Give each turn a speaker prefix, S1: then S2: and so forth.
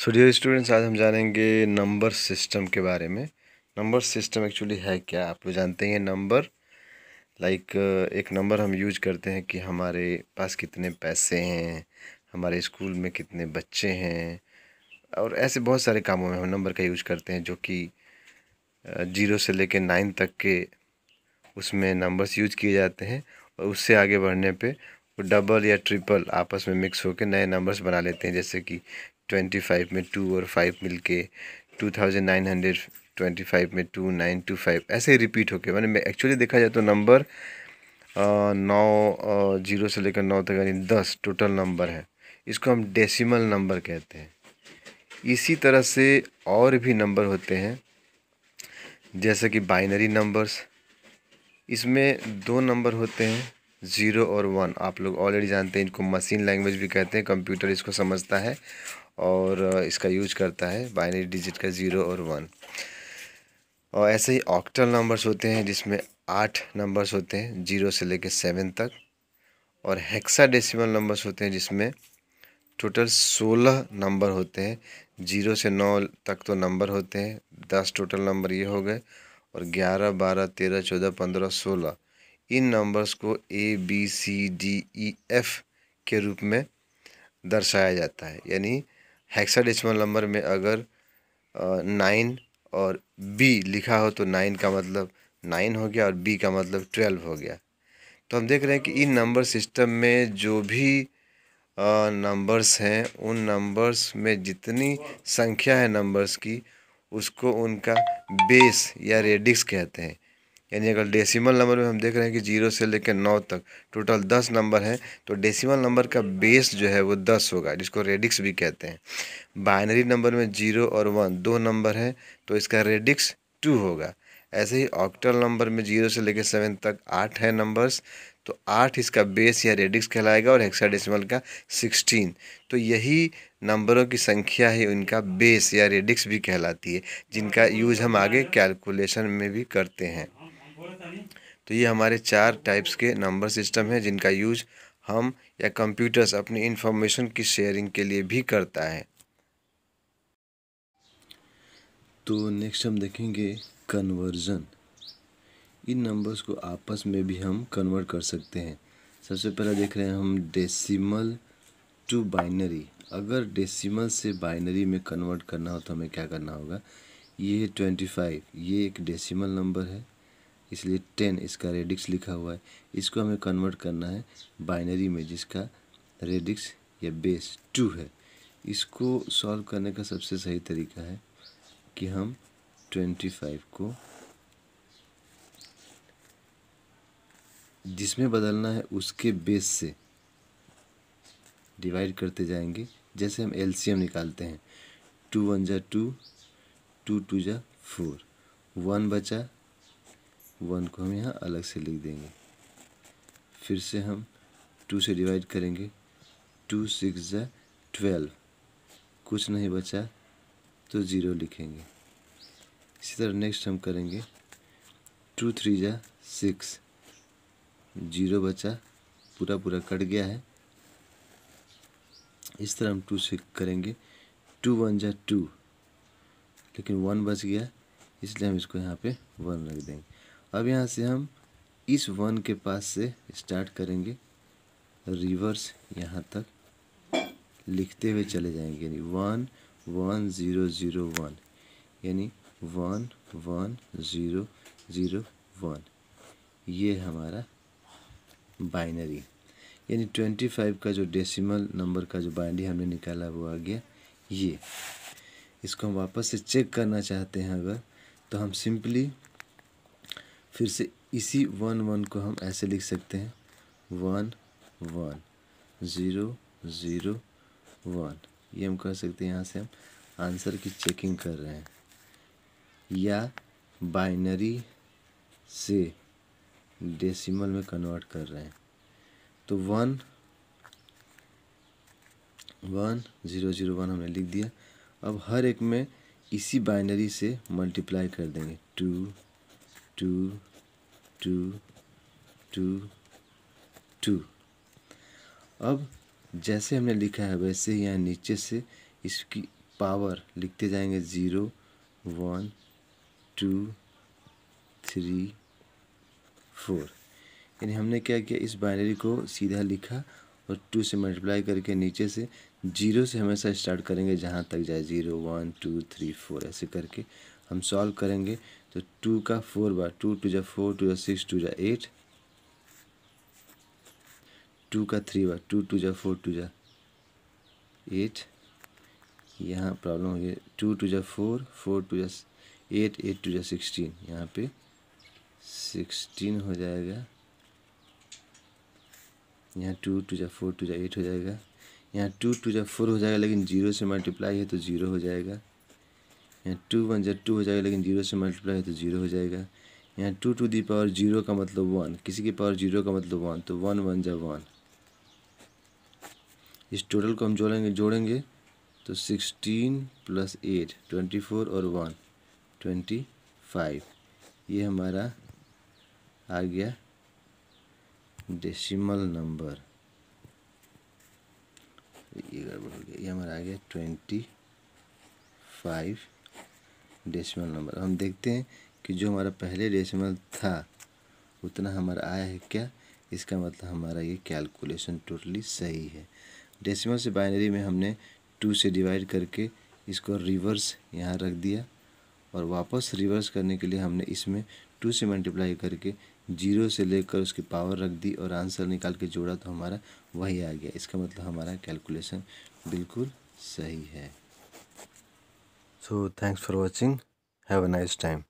S1: so dear students आज हम जानेंगे नंबर सिस्टम के बारे में नंबर सिस्टम एक्चुअली है क्या आप लोग जानते हैं नंबर लाइक like, एक नंबर हम यूज करते हैं कि हमारे पास कितने पैसे हैं हमारे स्कूल में कितने बच्चे हैं और ऐसे बहुत सारे कामों में हम नंबर का यूज करते हैं जो कि जीरो से लेकर नाइन तक के उसमें नंबर्स यूज किए जाते हैं और उससे आगे बढ़ने पे वो डबल या ट्रिपल आपस में मिक्स होकर नए नंबर्स बना लेते हैं जैसे कि ट्वेंटी फाइव में टू और फाइव मिल के two thousand nine hundred twenty five में टू नाइन टू फाइव ऐसे रिपीट होके मैंने एक्चुअली देखा जाए तो नंबर नौ जीरो से लेकर नौ तक यानी दस टोटल नंबर है इसको हम डेसिमल नंबर कहते हैं इसी तरह से और भी नंबर होते हैं जैसे कि बाइनरी नंबर्स इसमें दो नंबर होते हैं ज़ीरो और वन आप लोग ऑलरेडी जानते हैं इनको मशीन लैंग्वेज भी कहते हैं कंप्यूटर इसको समझता है और इसका यूज करता है बाइनरी डिजिट का ज़ीरो और वन और ऐसे ही ऑक्टल नंबर्स होते हैं जिसमें आठ नंबर्स होते हैं जीरो से लेकर सेवन तक और हेक्सा डेसिमल नंबर्स होते हैं जिसमें टोटल सोलह नंबर होते हैं जीरो से नौ तक तो नंबर होते हैं दस टोटल नंबर ये हो गए और ग्यारह बारह तेरह चौदह पंद्रह सोलह इन नंबर्स को A B C D E F के रूप में दर्शाया जाता है यानी हेक्साडेसिमल नंबर में अगर नाइन और बी लिखा हो तो नाइन का मतलब नाइन हो गया और बी का मतलब ट्वेल्व हो गया तो हम देख रहे हैं कि इन नंबर सिस्टम में जो भी नंबर्स हैं उन नंबर्स में जितनी संख्या है नंबर्स की उसको उनका बेस या रेडिक्स कहते हैं यानी अगर डेसिमल नंबर में हम देख रहे हैं कि जीरो से लेकर नौ तक टोटल दस नंबर है तो डेसिमल नंबर का बेस जो है वो दस होगा जिसको रेडिक्स भी कहते हैं बाइनरी नंबर में जीरो और वन दो नंबर है तो इसका रेडिक्स टू होगा ऐसे ही ऑक्टल नंबर में जीरो से लेकर सेवन तक आठ है नंबर्स तो आठ इसका बेस या रेडिक्स कहलाएगा और हेक्साडेसिमल का सिक्सटीन तो यही नंबरों की संख्या ही उनका बेस या रेडिक्स भी कहलाती है जिनका यूज हम आगे कैलकुलेशन में भी करते हैं तो ये हमारे चार टाइप्स के नंबर सिस्टम हैं जिनका यूज हम या कंप्यूटर्स अपनी इंफॉर्मेशन की शेयरिंग के लिए भी करता है तो नेक्स्ट हम देखेंगे कन्वर्जन इन नंबर्स को आपस में भी हम कन्वर्ट कर सकते हैं सबसे पहला देख रहे हैं हम डेसिमल टू बाइनरी अगर डेसिमल से बाइनरी में कन्वर्ट करना हो तो हमें क्या करना होगा ये ट्वेंटी फाइव ये एक डेसिमल नंबर है इसलिए टेन इसका रेडिक्स लिखा हुआ है इसको हमें कन्वर्ट करना है बाइनरी में जिसका रेडिक्स या बेस टू है इसको सॉल्व करने का सबसे सही तरीका है कि हम ट्वेंटी फाइव को जिसमें बदलना है उसके बेस से डिवाइड करते जाएंगे जैसे हम एल निकालते हैं टू वन जा टू टू टू जा फोर वन बचा वन को हम यहाँ अलग से लिख देंगे फिर से हम टू से डिवाइड करेंगे टू सिक्स ज ट्वेल्व कुछ नहीं बचा तो ज़ीरो लिखेंगे इसी तरह नेक्स्ट हम करेंगे टू थ्री ज सिक्स जीरो बचा पूरा पूरा कट गया है इस तरह हम टू से करेंगे टू वन जा टू लेकिन वन बच गया इसलिए हम इसको यहाँ पे वन रख देंगे अब यहाँ से हम इस वन के पास से स्टार्ट करेंगे रिवर्स यहाँ तक लिखते हुए चले जाएंगे यानी one one zero zero one यानी one one zero zero one ये हमारा बाइनरी यानी ट्वेंटी फाइव का जो डेसिमल नंबर का जो बाइनरी हमने निकाला वो आ गया ये इसको हम वापस से चेक करना चाहते हैं अगर तो हम सिंपली फिर से इसी वन वन को हम ऐसे लिख सकते हैं one one zero zero one ये हम कह सकते हैं यहाँ से हम आंसर की चेकिंग कर रहे हैं या बाइनरी से डेसिमल में कन्वर्ट कर रहे हैं तो one one zero zero one हमने लिख दिया अब हर एक में इसी बाइनरी से मल्टीप्लाई कर देंगे two two two two two अब जैसे हमने लिखा है वैसे ही यहाँ नीचे से इसकी पावर लिखते जाएंगे zero one two three four यानी हमने क्या किया इस बाइनरी को सीधा लिखा और टू से मल्टीप्लाई करके नीचे से जीरो से हमेशा स्टार्ट करेंगे जहाँ तक जाए zero one two three four ऐसे करके हम सॉल्व करेंगे तो टू का फोर बार टू टू जा फोर टू जा सिक्स टू जा एट टू का थ्री बार टू टू जा फोर टू जा एट यहाँ प्रॉब्लम हो गई टू टू जा फोर फोर टू जा एट एट टू जा सिक्सटीन यहाँ पे सिक्सटीन हो जाएगा यहाँ टू टू जा फोर टू जा एट हो जाएगा यहाँ टू टू जा फोर हो जाएगा लेकिन जीरो से मल्टीप्लाई है तो ज़ीरो हो जाएगा यहाँ टू वन जब टू हो जाएगा लेकिन जीरो से मल्टीप्लाई तो जीरो हो जाएगा यहाँ two two the power zero का मतलब वन किसी की पावर जीरो का मतलब वन तो वन वन जब वन इस टोटल को हम जोड़ेंगे जोड़ेंगे तो sixteen plus eight twenty four और वन ट्वेंटी फाइव ये हमारा आ गया डेसिमल नंबर ये गड़बड़ हो गया ये हमारा आ गया ट्वेंटी फाइव डेसिमल नंबर हम देखते हैं कि जो हमारा पहले डेसिमल था उतना हमारा आया है क्या इसका मतलब हमारा ये कैलकुलेशन टोटली सही है डेसिमल से बाइनरी में हमने टू से डिवाइड करके इसको रिवर्स यहाँ रख दिया और वापस रिवर्स करने के लिए हमने इसमें टू से मल्टीप्लाई करके जीरो से लेकर उसकी पावर रख दी और आंसर निकाल के जोड़ा तो हमारा वही आ गया इसका मतलब हमारा कैलकुलेशन बिल्कुल सही है so thanks for watching have a nice time